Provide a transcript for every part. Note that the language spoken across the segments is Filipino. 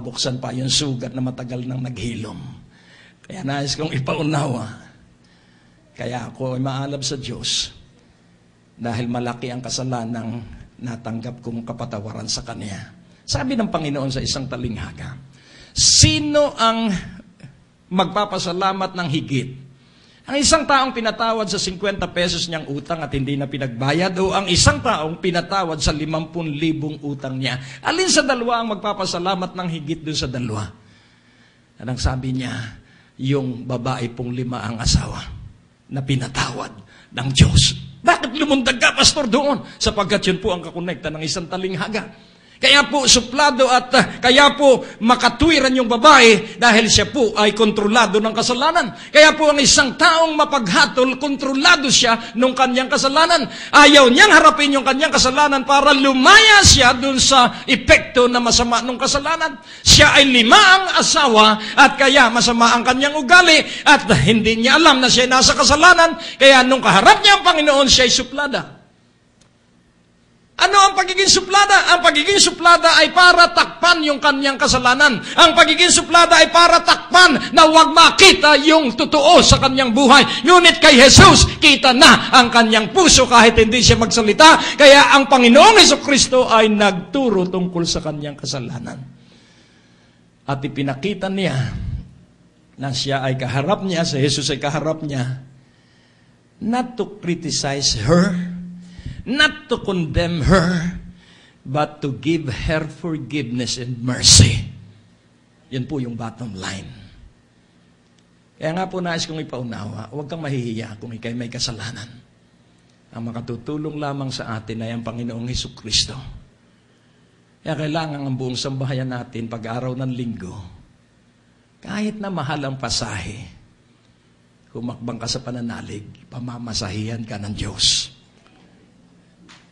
buksan pa yung sugat na matagal nang naghilom. Kaya nais kong ipaunawa. Kaya ako ay maalab sa Diyos dahil malaki ang kasalanang natanggap kong kapatawaran sa Kanya. Sabi ng Panginoon sa isang talinghaga, Sino ang magpapasalamat ng higit ang isang taong pinatawad sa 50 pesos niyang utang at hindi na pinagbayad o ang isang taong pinatawad sa 50,000 utang niya. Alin sa dalawa ang magpapasalamat ng higit doon sa dalawa? At ang sabi niya, yung babae pong lima ang asawa na pinatawad ng Diyos. Bakit lumundag ka, Pastor, doon? Sapagkat yun po ang kakonekta ng isang talinghaga. Kaya po suplado at uh, kaya po makatwiran yung babae dahil siya po ay kontrolado ng kasalanan. Kaya po ang isang taong mapaghatol, kontrolado siya ng kanyang kasalanan. Ayaw niyang harapin yung kanyang kasalanan para lumaya siya dun sa epekto na masama ng kasalanan. Siya ay lima ang asawa at kaya masama ang kanyang ugali at hindi niya alam na siya nasa kasalanan. Kaya nung kaharap niya ang Panginoon, siya ay suplada. Ano ang pagiging suplada? Ang pagiging suplada ay para takpan yung kanyang kasalanan. Ang pagiging suplada ay para takpan na huwag makita yung totoo sa kanyang buhay. Ngunit kay Jesus, kita na ang kanyang puso kahit hindi siya magsalita. Kaya ang Panginoong Heso Kristo ay nagturo tungkol sa kanyang kasalanan. At ipinakita niya na siya ay kaharap niya, si Jesus ay kaharap niya, not to criticize her, not to condemn her, but to give her forgiveness and mercy. Yan po yung bottom line. Kaya nga po nais kong ipaunawa, huwag kang mahihiya kung ikay may kasalanan. Ang makatutulong lamang sa atin ay ang Panginoong Heso Kristo. Kaya kailangan ang buong sambahayan natin pag-araw ng linggo, kahit na mahal ang pasahe, kumakbang ka sa pananalig, pamamasahihan ka ng Diyos.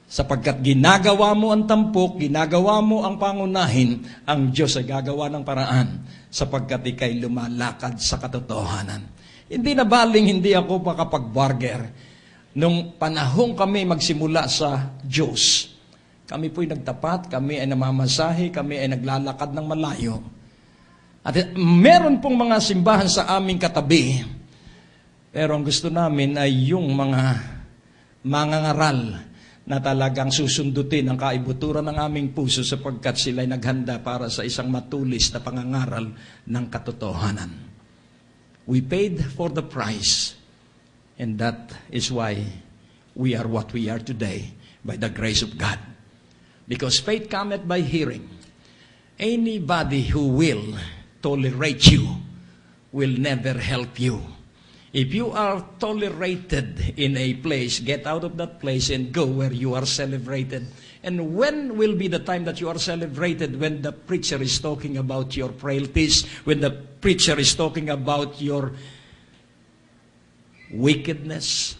Sapagkat ginagawa mo ang tampok, ginagawa mo ang pangunahin, ang Diyos ay gagawa ng paraan sapagkat ikay lumalakad sa katotohanan. Hindi na baling hindi ako makapag-burger. Nung panahong kami magsimula sa Diyos, kami po'y nagtapat, kami ay namamasahe, kami ay naglalakad ng malayo. At meron pong mga simbahan sa aming katabi, pero ang gusto namin ay yung mga mangangaral na talagang susundutin ang kaibuturan ng aming puso sapagkat sila ay naghanda para sa isang matulis na pangangaral ng katotohanan. We paid for the price and that is why we are what we are today by the grace of God. Because faith cometh by hearing. Anybody who will tolerate you will never help you. If you are tolerated in a place, get out of that place and go where you are celebrated. And when will be the time that you are celebrated? When the preacher is talking about your frailties, when the preacher is talking about your wickedness.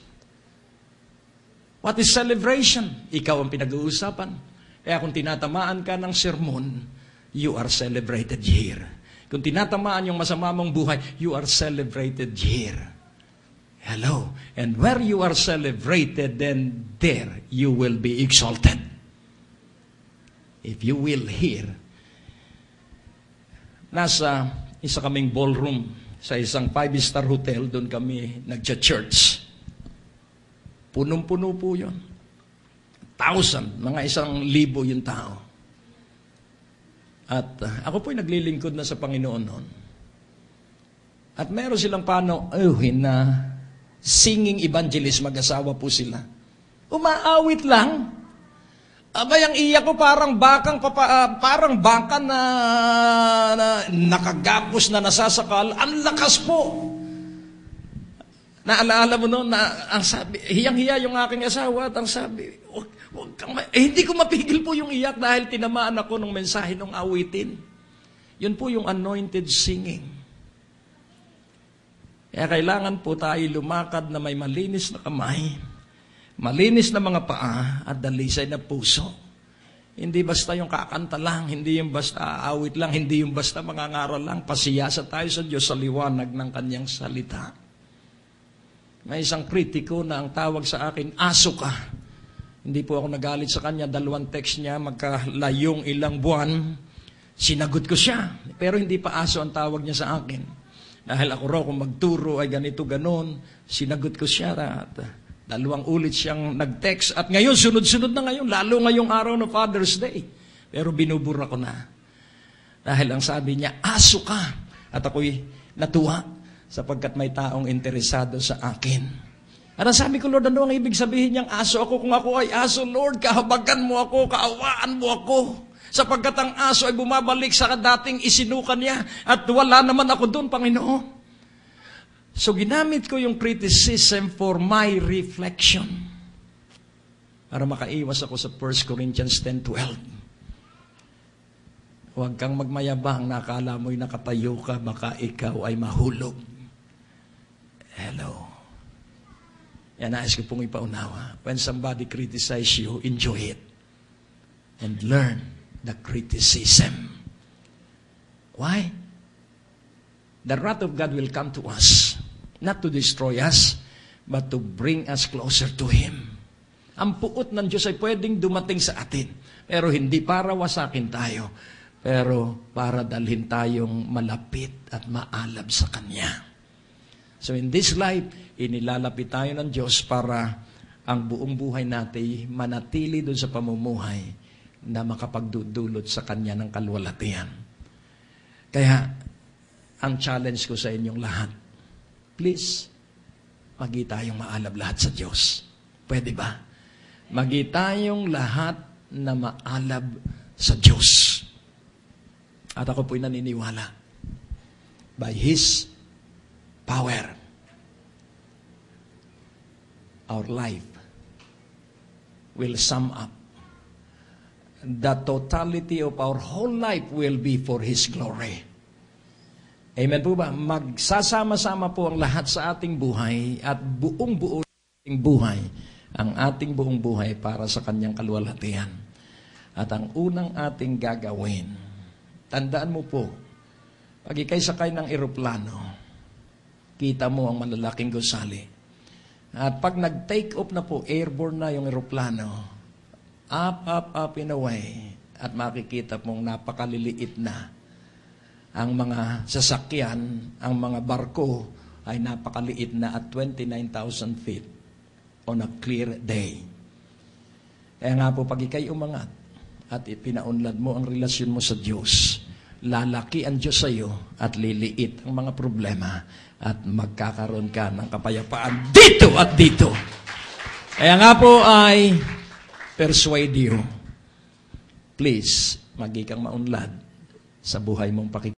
What is celebration? Ikaw ang pinag-uusapan. Kaya eh, kung tinatamaan ka ng sermon, you are celebrated here. Kung tinatamaan yung masama mong buhay, you are celebrated here. Hello. And where you are celebrated, then there you will be exalted. If you will hear. Nasa isa kaming ballroom sa isang five-star hotel, doon kami nagcha-church. Punong-puno po yun. Thousand, mga isang libo yung tao. At uh, ako po'y naglilingkod na sa Panginoon noon. At meron silang pano, oh, hina, Singing evangelist, mag-asawa po sila. Umaawit lang. Abay, ang iyak ko parang bakang papa, uh, parang bangka na, na nakagapos na nasasakal. Ang lakas po. Naalaala mo noon na ang sabi, hiyang-hiya yung aking asawa at ang sabi, wag, wag kang ma- eh, hindi ko mapigil po yung iyak dahil tinamaan ako ng mensahe ng awitin. Yun po yung anointed singing. Kaya eh, kailangan po tayo lumakad na may malinis na kamay, malinis na mga paa, at dalisay na puso. Hindi basta yung kakanta lang, hindi yung basta awit lang, hindi yung basta mangangaral lang. Pasiyasa tayo sa Diyos sa liwanag ng kanyang salita. May isang kritiko na ang tawag sa akin, aso ka. Hindi po ako nagalit sa kanya. Dalawang text niya, magkalayong ilang buwan. Sinagot ko siya. Pero hindi pa aso ang tawag niya sa akin. Dahil ako raw kung magturo ay ganito ganon, sinagot ko siya at dalawang ulit siyang nag-text. At ngayon, sunod-sunod na ngayon, lalo ngayong araw ng Father's Day. Pero binubura ko na. Dahil ang sabi niya, aso ka. At ako'y natuwa sapagkat may taong interesado sa akin. At ang sabi ko, Lord, ano ang ibig sabihin niyang aso ako? Kung ako ay aso, Lord, kahabagan mo ako, kaawaan mo ako sapagkat ang aso ay bumabalik sa dating isinukan niya at wala naman ako doon, Panginoon. So ginamit ko yung criticism for my reflection para makaiwas ako sa 1 Corinthians 10.12. Huwag kang magmayabang na akala mo'y nakatayo ka, baka ikaw ay mahulog. Hello. Yan, nais ko pong ipaunawa. When somebody criticize you, enjoy it. And learn the criticism. Why? The wrath of God will come to us, not to destroy us, but to bring us closer to Him. Ang puot ng Diyos ay pwedeng dumating sa atin, pero hindi para wasakin tayo, pero para dalhin tayong malapit at maalab sa Kanya. So in this life, inilalapit tayo ng Diyos para ang buong buhay natin manatili doon sa pamumuhay na makapagdudulot sa kanya ng kalwalatian. Kaya, ang challenge ko sa inyong lahat, please, magi tayong maalab lahat sa Diyos. Pwede ba? Magi tayong lahat na maalab sa Diyos. At ako po'y naniniwala by His power. Our life will sum up the totality of our whole life will be for His glory. Amen po ba? Magsasama-sama po ang lahat sa ating buhay at buong buo ating buhay, ang ating buong buhay para sa kanyang kaluwalhatian. At ang unang ating gagawin, tandaan mo po, pag ikay sakay ng eroplano, kita mo ang malalaking gusali. At pag nag-take off na po, airborne na yung eroplano, up, up, up and away. At makikita mong napakaliliit na ang mga sasakyan, ang mga barko ay napakaliit na at 29,000 feet on a clear day. Kaya nga po, pag ikay umangat at ipinaunlad mo ang relasyon mo sa Diyos, lalaki ang Diyos sa iyo at liliit ang mga problema at magkakaroon ka ng kapayapaan dito at dito. Kaya nga po ay persuade you. Please, magiging maunlad sa buhay mong pakikita.